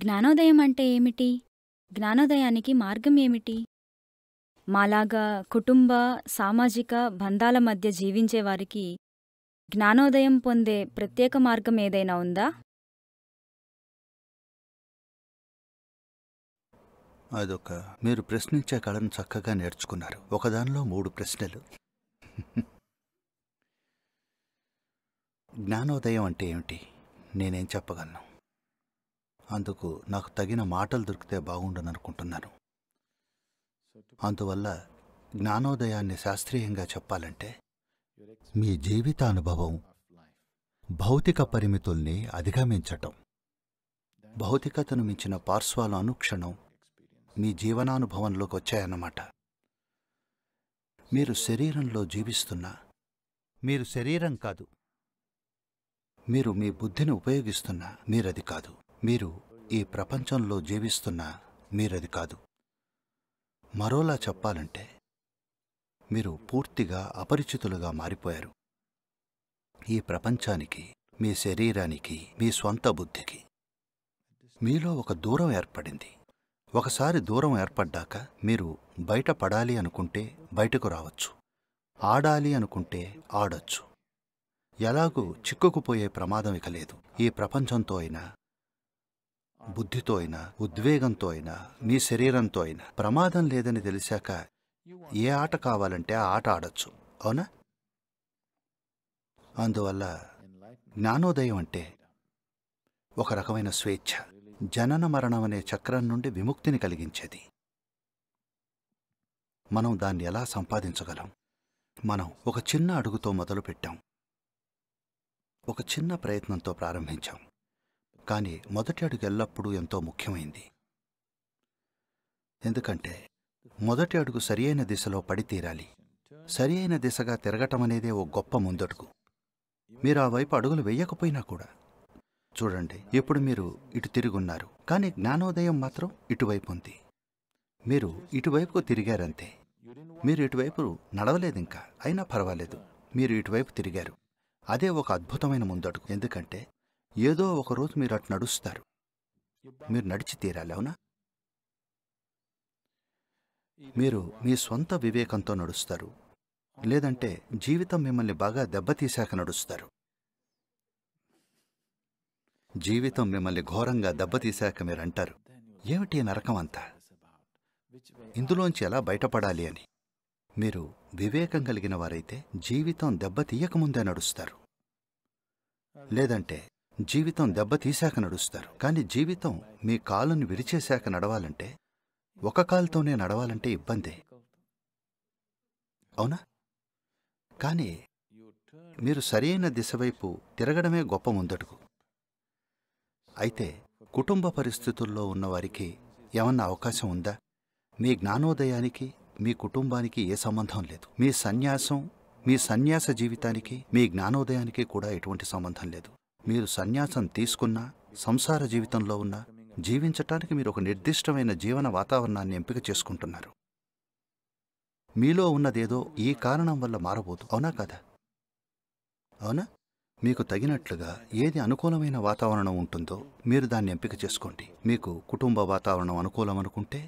జ్ఞానోదయం అంటే ఏమిటి జ్ఞానోదయానికి మార్గం ఏమిటి మాలాగా కుటుంబ సామాజిక బంధాల మధ్య జీవించే వారికి జ్ఞానోదయం పొందే ప్రత్యేక మార్గం ఏదైనా ఉందా అదొక మీరు ప్రశ్నించే కళను చక్కగా నేర్చుకున్నారు ఒకదానిలో మూడు ప్రశ్నలు జ్ఞానోదయం అంటే ఏమిటి నేనేం చెప్పగలను అందుకు నాకు తగిన మాటలు దొరికితే బాగుండననుకుంటున్నాను అందువల్ల జ్ఞానోదయాన్ని శాస్త్రీయంగా చెప్పాలంటే మీ జీవితానుభవం భౌతిక పరిమితుల్ని అధిగమించటం భౌతికతను మించిన పార్శ్వాలు అనుక్షణం మీ జీవనానుభవంలోకి వచ్చాయన్నమాట మీరు శరీరంలో జీవిస్తున్నా మీరు శరీరం కాదు మీరు మీ బుద్ధిని ఉపయోగిస్తున్నా మీరది కాదు మీరు ఈ ప్రపంచంలో జీవిస్తున్న మీరది కాదు మరోలా చెప్పాలంటే మీరు పూర్తిగా అపరిచితులుగా మారిపోయారు ఈ ప్రపంచానికి మీ శరీరానికి మీ స్వంత బుద్ధికి మీలో ఒక దూరం ఏర్పడింది ఒకసారి దూరం ఏర్పడ్డాక మీరు బయట పడాలి అనుకుంటే బయటకు రావచ్చు ఆడాలి అనుకుంటే ఆడొచ్చు ఎలాగూ చిక్కుకుపోయే ప్రమాదం ఇక లేదు ఈ ప్రపంచంతో అయినా బుద్ధితో అయినా ఉద్వేగంతో అయినా నీ శరీరంతో అయినా ప్రమాదం లేదని తెలిసాక ఏ ఆట కావాలంటే ఆ ఆట ఆడచ్చు అవునా అందువల్ల జ్ఞానోదయం అంటే ఒక రకమైన స్వేచ్ఛ జనన మరణం అనే చక్రం నుండి విముక్తిని కలిగించేది మనం దాన్ని ఎలా సంపాదించగలం మనం ఒక చిన్న అడుగుతో మొదలుపెట్టాం ఒక చిన్న ప్రయత్నంతో ప్రారంభించాం కానీ మొదటి అడుగు ఎల్లప్పుడూ ఎంతో ముఖ్యమైంది ఎందుకంటే మొదటి అడుగు సరియైన దిశలో పడి తీరాలి సరియైన దిశగా తిరగటం ఓ గొప్ప ముందడుగు మీరు ఆ వైపు అడుగులు వేయకపోయినా కూడా చూడండి ఇప్పుడు మీరు ఇటు తిరుగున్నారు కానీ జ్ఞానోదయం మాత్రం ఇటువైపు ఉంది మీరు ఇటువైపుకు తిరిగారంతే మీరు ఇటువైపు నడవలేదు ఇంకా అయినా పర్వాలేదు మీరు ఇటువైపు తిరిగారు అదే ఒక అద్భుతమైన ముందడుగు ఎందుకంటే ఏదో ఒకరోజు మీరు అటు నడుస్తారు మీరు నడిచి తీరాలి అవునా మీరు మీ సొంత వివేకంతో నడుస్తారు లేదంటే జీవితం మిమ్మల్ని బాగా దెబ్బతీశాక నడుస్తారు జీవితం మిమ్మల్ని ఘోరంగా దెబ్బతీశాక మీరు అంటారు ఏమిటి నరకం అంతా ఇందులోంచి ఎలా బయటపడాలి అని మీరు వివేకం కలిగిన వారైతే జీవితం దెబ్బతీయకముందే నడుస్తారు లేదంటే జీవితం దెబ్బతీశాక నడుస్తారు కానీ జీవితం మీ కాలుని విరిచేశాక నడవాలంటే ఒక కాలుతోనే నడవాలంటే ఇబ్బందే అవునా కానీ మీరు సరైన దిశవైపు తిరగడమే గొప్ప ముందడుగు అయితే కుటుంబ పరిస్థితుల్లో ఉన్నవారికి ఏమన్నా అవకాశం ఉందా మీ జ్ఞానోదయానికి మీ కుటుంబానికి ఏ సంబంధం లేదు మీ సన్యాసం మీ సన్యాస జీవితానికి మీ జ్ఞానోదయానికి కూడా ఎటువంటి సంబంధం లేదు మీరు సన్యాసం తీసుకున్నా సంసార జీవితంలో ఉన్నా జీవించటానికి మీరు ఒక నిర్దిష్టమైన జీవన వాతావరణాన్ని ఎంపిక చేసుకుంటున్నారు మీలో ఉన్నదేదో ఈ కారణం వల్ల మారబోదు అవునా కదా అవునా మీకు తగినట్లుగా ఏది అనుకూలమైన వాతావరణం ఉంటుందో మీరు దాన్ని ఎంపిక చేసుకోండి మీకు కుటుంబ వాతావరణం అనుకూలం అనుకుంటే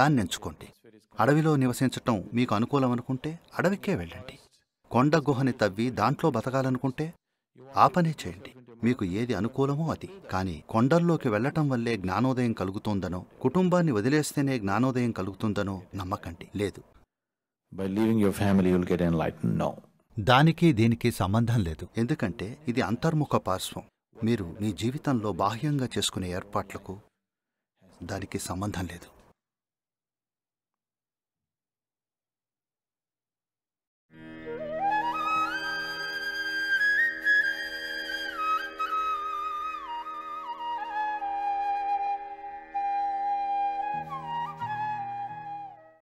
దాన్ని ఎంచుకోండి అడవిలో నివసించటం మీకు అనుకూలం అనుకుంటే అడవికే వెళ్ళండి కొండ గుహని తవ్వి దాంట్లో బతకాలనుకుంటే ఆపనే చేయండి మీకు ఏది అనుకూలమో అది కానీ కొండల్లోకి వెళ్లటం వల్లే జ్ఞానోదయం కలుగుతుందనో కుటుంబాన్ని వదిలేస్తేనే జ్ఞానోదయం కలుగుతుందనో నమ్మకండి లేదు బై లీవింగ్ ఫ్యామిలీ యుల్ దానికి దీనికి సంబంధం లేదు ఎందుకంటే ఇది అంతర్ముఖ పార్శ్వం మీరు మీ జీవితంలో బాహ్యంగా చేసుకునే ఏర్పాట్లకు దానికి సంబంధం లేదు